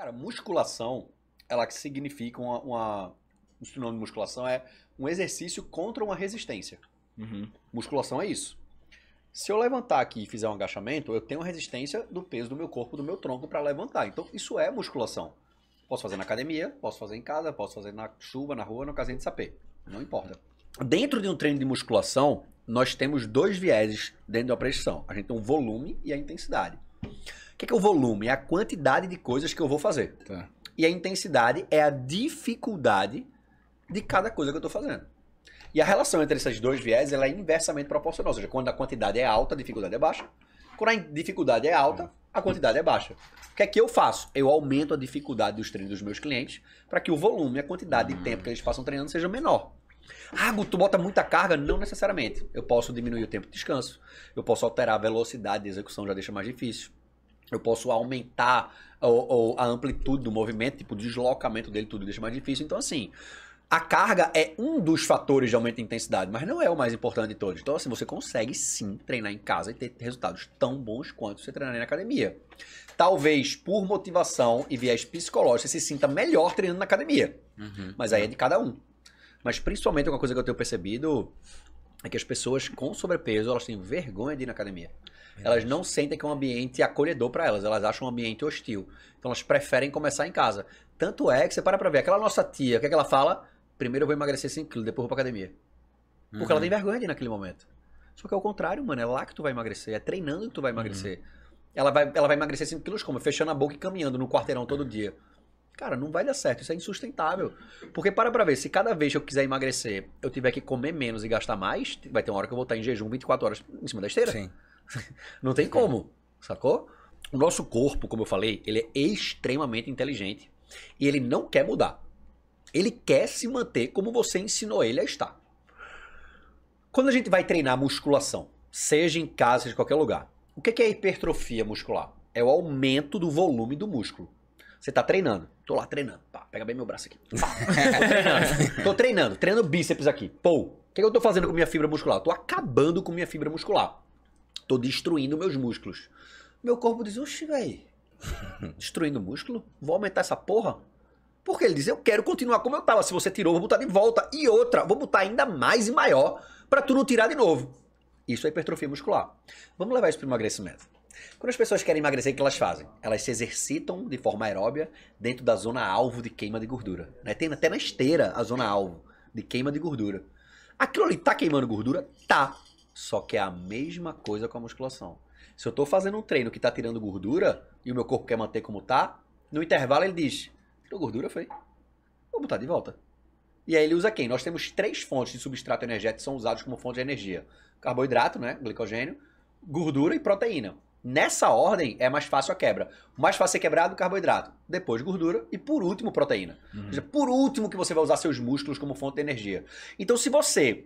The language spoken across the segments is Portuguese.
Cara, musculação, ela que significa uma, uma. O sinônimo de musculação é um exercício contra uma resistência. Uhum. Musculação é isso. Se eu levantar aqui e fizer um agachamento, eu tenho resistência do peso do meu corpo, do meu tronco para levantar. Então, isso é musculação. Posso fazer na academia, posso fazer em casa, posso fazer na chuva, na rua, no casinho de sapê. Não importa. Dentro de um treino de musculação, nós temos dois vieses dentro da pressão. A gente tem o volume e a intensidade que, que é o volume? É a quantidade de coisas que eu vou fazer. Tá. E a intensidade é a dificuldade de cada coisa que eu estou fazendo. E a relação entre esses dois viés ela é inversamente proporcional. Ou seja, quando a quantidade é alta, a dificuldade é baixa. Quando a dificuldade é alta, a quantidade é baixa. O que é que eu faço? Eu aumento a dificuldade dos treinos dos meus clientes para que o volume, a quantidade de tempo que eles passam treinando seja menor. Ah, tu bota muita carga? Não necessariamente. Eu posso diminuir o tempo de descanso. Eu posso alterar a velocidade de execução, já deixa mais difícil eu posso aumentar ou, ou a amplitude do movimento, tipo, o deslocamento dele, tudo deixa mais difícil. Então, assim, a carga é um dos fatores de aumento de intensidade, mas não é o mais importante de todos. Então, assim, você consegue sim treinar em casa e ter resultados tão bons quanto você treinaria na academia. Talvez por motivação e viés psicológico, você se sinta melhor treinando na academia. Uhum. Mas aí é uhum. de cada um. Mas principalmente uma coisa que eu tenho percebido é que as pessoas com sobrepeso, elas têm vergonha de ir na academia. Verdade. Elas não sentem que é um ambiente acolhedor para elas, elas acham um ambiente hostil. Então elas preferem começar em casa. Tanto é que você para pra ver, aquela nossa tia, o que, é que ela fala? Primeiro eu vou emagrecer 5 quilos, depois vou pra academia. Porque uhum. ela tem vergonha de ir naquele momento. Só que é o contrário, mano, é lá que tu vai emagrecer, é treinando que tu vai uhum. emagrecer. Uhum. Ela, vai, ela vai emagrecer 5 quilos como? Fechando a boca e caminhando no quarteirão todo uhum. dia. Cara, não vai dar certo, isso é insustentável. Porque para pra ver, se cada vez que eu quiser emagrecer, eu tiver que comer menos e gastar mais, vai ter uma hora que eu vou estar em jejum 24 horas em cima da esteira. Sim. Não tem como, sacou? O nosso corpo, como eu falei, ele é extremamente inteligente e ele não quer mudar. Ele quer se manter como você ensinou ele a estar. Quando a gente vai treinar musculação, seja em casa, seja em qualquer lugar, o que é hipertrofia muscular? É o aumento do volume do músculo. Você tá treinando. Tô lá treinando. Pá, pega bem meu braço aqui. tô treinando. Tô treinando. Treinando bíceps aqui. Pô, o que, que eu tô fazendo com minha fibra muscular? tô acabando com minha fibra muscular. Tô destruindo meus músculos. Meu corpo diz, oxi, velho. Destruindo músculo? Vou aumentar essa porra? Porque ele diz, eu quero continuar como eu tava. Se você tirou, vou botar de volta. E outra, vou botar ainda mais e maior para tu não tirar de novo. Isso é hipertrofia muscular. Vamos levar isso para emagrecimento. Quando as pessoas querem emagrecer, o que elas fazem? Elas se exercitam de forma aeróbia dentro da zona alvo de queima de gordura. Né? Tem até na esteira a zona alvo de queima de gordura. Aquilo ali tá queimando gordura? Tá. Só que é a mesma coisa com a musculação. Se eu tô fazendo um treino que tá tirando gordura e o meu corpo quer manter como tá, no intervalo ele diz: tirou gordura, foi? Vou botar de volta. E aí ele usa quem? Nós temos três fontes de substrato energético que são usados como fonte de energia: carboidrato, né? Glicogênio, gordura e proteína. Nessa ordem é mais fácil a quebra. mais fácil ser quebrado carboidrato, depois gordura e por último proteína. Uhum. Ou seja, por último que você vai usar seus músculos como fonte de energia. Então se você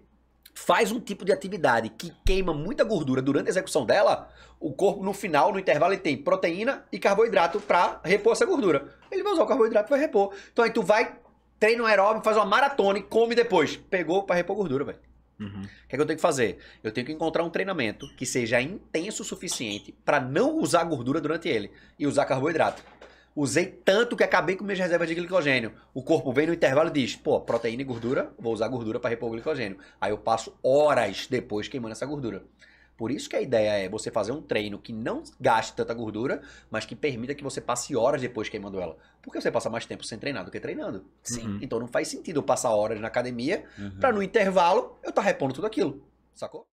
faz um tipo de atividade que queima muita gordura durante a execução dela, o corpo no final, no intervalo, ele tem proteína e carboidrato para repor essa gordura. Ele vai usar o carboidrato vai repor. Então aí tu vai, treina um aeróbico, faz uma maratona e come depois. Pegou para repor gordura, velho. Uhum. O que, é que eu tenho que fazer? Eu tenho que encontrar um treinamento que seja intenso o suficiente para não usar gordura durante ele e usar carboidrato. Usei tanto que acabei com minhas reservas de glicogênio. O corpo vem no intervalo e diz: pô, proteína e gordura, vou usar gordura para repor o glicogênio. Aí eu passo horas depois queimando essa gordura. Por isso que a ideia é você fazer um treino que não gaste tanta gordura, mas que permita que você passe horas depois queimando ela. Porque você passa mais tempo sem treinar do que treinando. Sim. Uhum. Então não faz sentido eu passar horas na academia uhum. para no intervalo eu estar tá repondo tudo aquilo. Sacou?